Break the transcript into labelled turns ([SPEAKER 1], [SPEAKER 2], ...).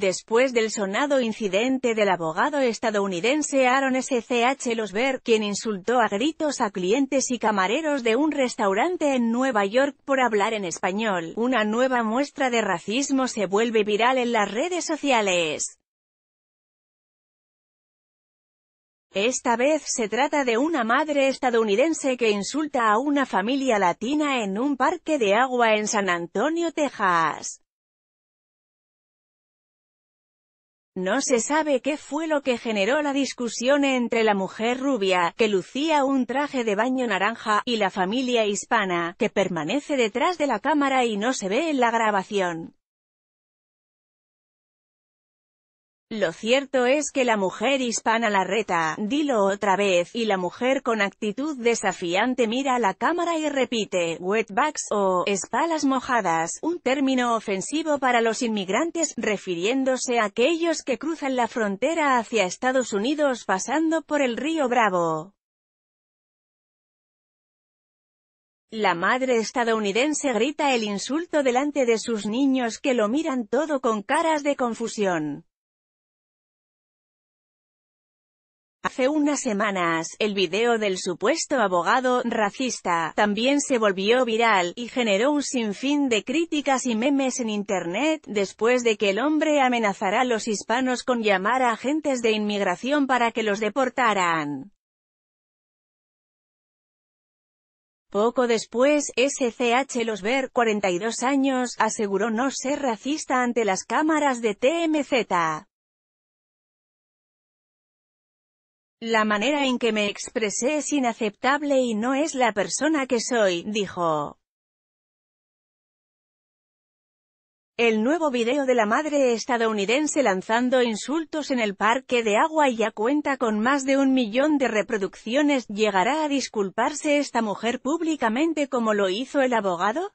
[SPEAKER 1] Después del sonado incidente del abogado estadounidense Aaron S.C.H. Losberg, quien insultó a gritos a clientes y camareros de un restaurante en Nueva York por hablar en español, una nueva muestra de racismo se vuelve viral en las redes sociales. Esta vez se trata de una madre estadounidense que insulta a una familia latina en un parque de agua en San Antonio, Texas. No se sabe qué fue lo que generó la discusión entre la mujer rubia, que lucía un traje de baño naranja, y la familia hispana, que permanece detrás de la cámara y no se ve en la grabación. Lo cierto es que la mujer hispana la reta, dilo otra vez, y la mujer con actitud desafiante mira a la cámara y repite, wetbacks o espalas mojadas, un término ofensivo para los inmigrantes, refiriéndose a aquellos que cruzan la frontera hacia Estados Unidos pasando por el río Bravo. La madre estadounidense grita el insulto delante de sus niños que lo miran todo con caras de confusión. Hace unas semanas, el video del supuesto abogado racista también se volvió viral, y generó un sinfín de críticas y memes en internet, después de que el hombre amenazara a los hispanos con llamar a agentes de inmigración para que los deportaran. Poco después, SCH Ver, 42 años, aseguró no ser racista ante las cámaras de TMZ. La manera en que me expresé es inaceptable y no es la persona que soy, dijo. El nuevo video de la madre estadounidense lanzando insultos en el parque de agua ya cuenta con más de un millón de reproducciones. ¿Llegará a disculparse esta mujer públicamente como lo hizo el abogado?